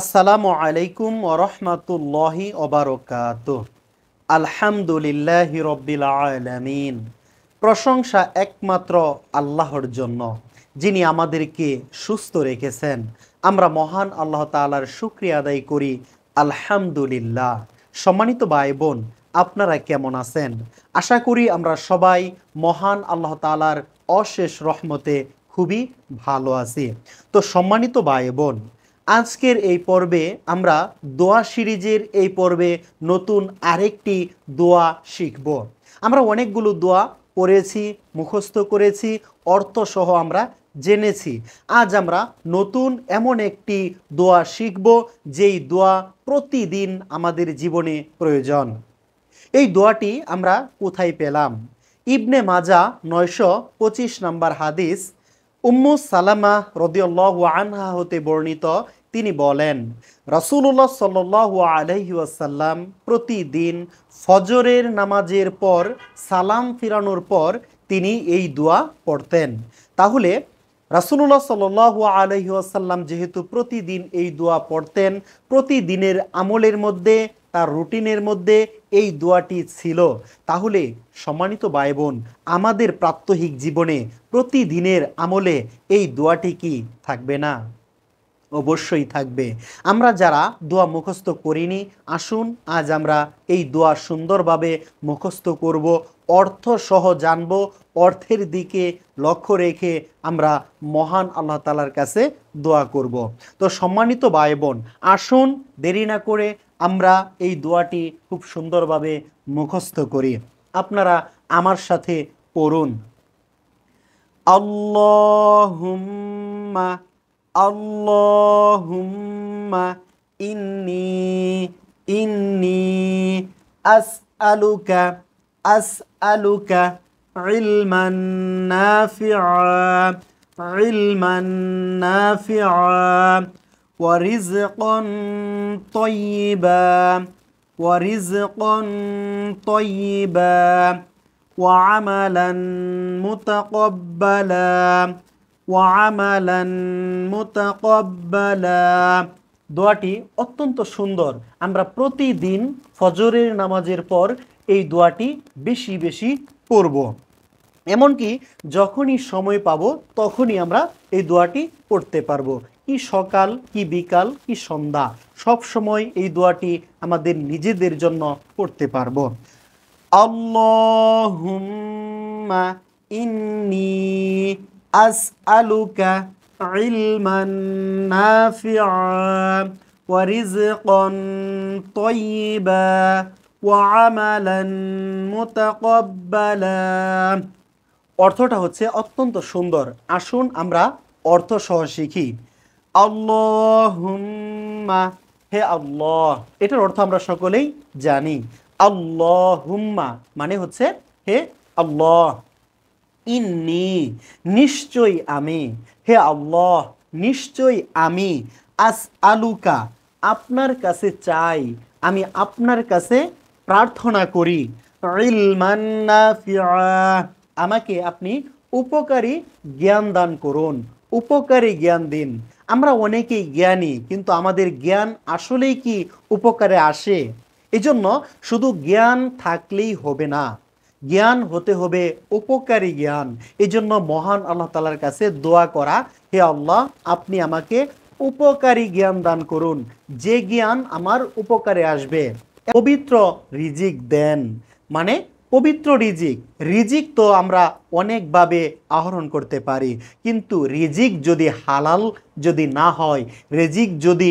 আসসালামু আলাইকুম ওরহমতুল্লাহি ওবরকাত আলহামদুলিল্লাহ রব্বিল আলমিন প্রশংসা একমাত্র আল্লাহর জন্য যিনি আমাদেরকে সুস্থ রেখেছেন আমরা মহান আল্লাহ তালার শুক্রিয়া আদায় করি আলহামদুলিল্লাহ সম্মানিত ভাই বোন আপনারা কেমন আছেন আশা করি আমরা সবাই মহান আল্লাহ তালার অশেষ রহমতে খুবই ভালো আছি তো সম্মানিত ভাই বোন আজকের এই পর্বে আমরা দোয়া সিরিজের এই পর্বে নতুন আরেকটি দোয়া শিখব আমরা অনেকগুলো দোয়া পড়েছি মুখস্থ করেছি অর্থসহ আমরা জেনেছি আজ আমরা নতুন এমন একটি দোয়া শিখব যেই দোয়া প্রতিদিন আমাদের জীবনে প্রয়োজন এই দোয়াটি আমরা কোথায় পেলাম ইবনে মাজা নয়শো পঁচিশ নম্বর হাদিস উম্মু সালামা রদিউল্লাহ আনহা হতে বর্ণিত তিনি বলেন রাসুল্লাহ সাল্লাহ আলহিউসাল্লাম প্রতিদিন ফজরের নামাজের পর সালাম ফিরানোর পর তিনি এই দোয়া পড়তেন তাহলে রাসুল্লাহ সাল্লাহ আলহিউসাল্লাম যেহেতু প্রতিদিন এই দোয়া পড়তেন প্রতিদিনের আমলের মধ্যে তার রুটিনের মধ্যে এই দোয়াটি ছিল তাহলে সম্মানিত ভাই বোন আমাদের প্রাত্যহিক জীবনে প্রতিদিনের আমলে এই দোয়াটি কি থাকবে না অবশ্যই থাকবে আমরা যারা দোয়া মুখস্থ করিনি আসুন আজ আমরা এই দোয়া সুন্দরভাবে মুখস্থ করব অর্থ সহ জানব অর্থের দিকে লক্ষ্য রেখে আমরা মহান আল্লাহ তালার কাছে দোয়া করব। তো সম্মানিত ভাই বোন আসুন দেরি না করে আমরা এই দোয়াটি খুব সুন্দরভাবে মুখস্থ করি আপনারা আমার সাথে পড়ুন আল্লাহ اللهم إني إني أسألك أسألك علما نافعا علما نافعا ورزقا طيبا ورزقا طيبا وعملا متقبلا ওয়ামালান মোতাকব্বালা দোয়াটি অত্যন্ত সুন্দর আমরা প্রতিদিন ফজরের নামাজের পর এই দোয়াটি বেশি বেশি পড়ব এমনকি যখনই সময় পাব তখনই আমরা এই দোয়াটি পড়তে পারবো কি সকাল কি বিকাল কি সন্ধ্যা সব সময় এই দোয়াটি আমাদের নিজেদের জন্য পড়তে পারবো আল্লাহুম্মা ইন্নী আসআলুকা ইলমান নাফিআ ওয়া রিজকান তাইয়্যিবা ওয়া আমালান মুতাকাব্বালা অর্থটা হচ্ছে অত্যন্ত সুন্দর আসুন আমরা অর্থ সহ শিখি আল্লাহুম্মা হে আল্লাহ এটার অর্থ আমরা সকলেই জানি আল্লাহুম্মা মানে হচ্ছে হে আল্লাহ ইন্নি নিশ্চয়ই আমি হে আল্লাহ নিশ্চয়ই আমি আস আলুকা আপনার কাছে চাই আমি আপনার কাছে প্রার্থনা করি আমাকে আপনি উপকারী জ্ঞান দান করুন উপকারী জ্ঞান দিন আমরা অনেকেই জ্ঞানী কিন্তু আমাদের জ্ঞান আসলেই কি উপকারে আসে এজন্য শুধু জ্ঞান থাকলেই হবে না জ্ঞান হতে হবে উপকারী জ্ঞান এই জন্য মহান আল্লাহ তালার কাছে দোয়া করা হে আল্লাহ আপনি আমাকে উপকারী জ্ঞান দান করুন যে জ্ঞান আমার উপকারে আসবে পবিত্র রিজিক দেন মানে পবিত্র রিজিক রিজিক তো আমরা অনেকভাবে আহরণ করতে পারি কিন্তু রিজিক যদি হালাল যদি না হয় রিজিক যদি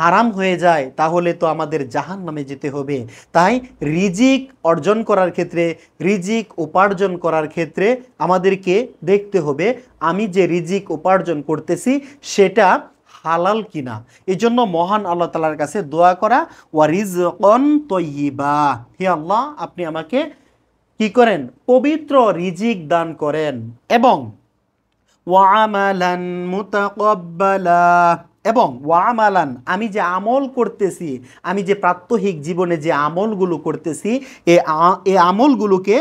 হারাম হয়ে যায় তাহলে তো আমাদের জাহান নামে যেতে হবে তাই রিজিক অর্জন করার ক্ষেত্রে রিজিক উপার্জন করার ক্ষেত্রে আমাদেরকে দেখতে হবে আমি যে রিজিক উপার্জন করতেছি সেটা হালাল কিনা এই জন্য মহান আল্লাহ তালার কাছে দোয়া করা ওয়ারিজ অন তৈবা হে আল্লাহ আপনি আমাকে কি করেন পবিত্র রিজিক দান করেন এবং ওয়ামালান মুতাকব্বালা এবং ওয়ামালান আমি যে আমল করতেছি আমি যে প্রাত্যহিক জীবনে যে আমলগুলো করতেছি এ আমলগুলোকে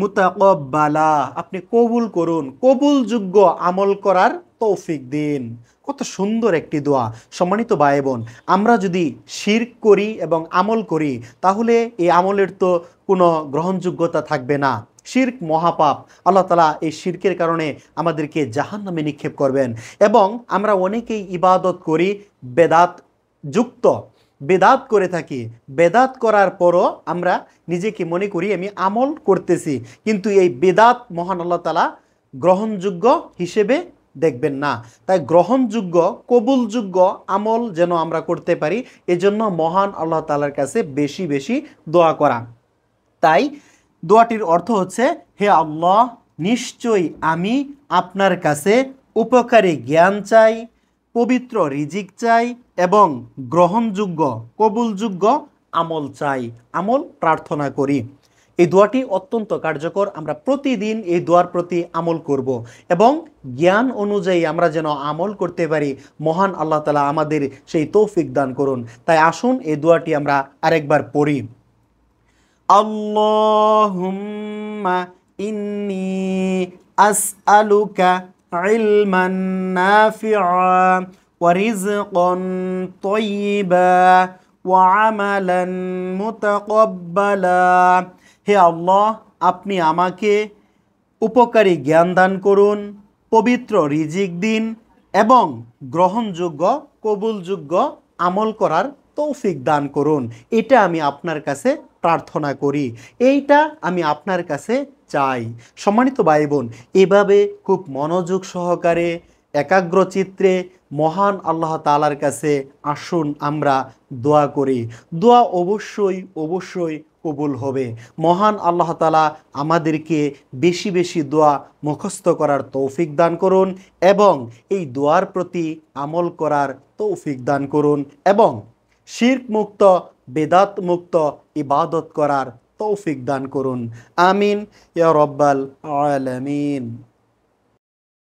মুতাকবালা আপনি কবুল করুন কবুলযোগ্য আমল করার তৌফিক দিন কত সুন্দর একটি দোয়া সম্মানিত ভাই বোন আমরা যদি শির করি এবং আমল করি তাহলে এই আমলের তো কোনো গ্রহণযোগ্যতা থাকবে না শির্ক মহাপাপ আল্লাহ তালা এই শির্কের কারণে আমাদেরকে জাহান নামে নিক্ষেপ করবেন এবং আমরা অনেকেই ইবাদত করি বেদাত যুক্ত বেদাত করে থাকি বেদাত করার পরও আমরা নিজেকে মনে করি আমি আমল করতেছি কিন্তু এই বেদাত মহান আল্লাহ তালা গ্রহণযোগ্য হিসেবে দেখবেন না তাই গ্রহণযোগ্য কবুলযোগ্য আমল যেন আমরা করতে পারি এজন্য মহান আল্লাহ তালার কাছে বেশি বেশি দোয়া করা তাই দোয়াটির অর্থ হচ্ছে হে আল্লাহ নিশ্চয়ই আমি আপনার কাছে উপকারী জ্ঞান চাই পবিত্র রিজিক চাই এবং গ্রহণযোগ্য কবুলযোগ্য আমল চাই আমল প্রার্থনা করি এই দোয়াটি অত্যন্ত কার্যকর আমরা প্রতিদিন এই দোয়ার প্রতি আমল করব এবং জ্ঞান অনুযায়ী আমরা যেন আমল করতে পারি মহান আল্লাহ তালা আমাদের সেই তৌফিক দান করুন তাই আসুন এই দোয়াটি আমরা আরেকবার পড়ি আল্লাহুম্মা ইন্নি আসআলুকা ইলমান নাফিআ ওয়া রিজকান তাইয়্যিবা ওয়া আমালান মুতাকাব্বালা হে আল্লাহ আপনি আমাকে উপকারী জ্ঞান দান করুন পবিত্র রিজিক দিন এবং গ্রহণযোগ্য কবুলযোগ্য আমল করার তৌফিক দান করুন এটা আমি আপনার কাছে প্রার্থনা করি এইটা আমি আপনার কাছে চাই সম্মানিত ভাই বোন এভাবে খুব মনোযোগ সহকারে একাগ্র চিত্রে মহান আল্লাহ তালার কাছে আসুন আমরা দোয়া করি দোয়া অবশ্যই অবশ্যই কবুল হবে মহান আল্লাহ তালা আমাদেরকে বেশি বেশি দোয়া মুখস্থ করার তৌফিক দান করুন এবং এই দোয়ার প্রতি আমল করার তৌফিক দান করুন এবং শির্ক মুক্ত বেদাত মুক্ত ইবাদত করার তৌফিক দান করুন আমিন ইয়া রব্বাল আলামিন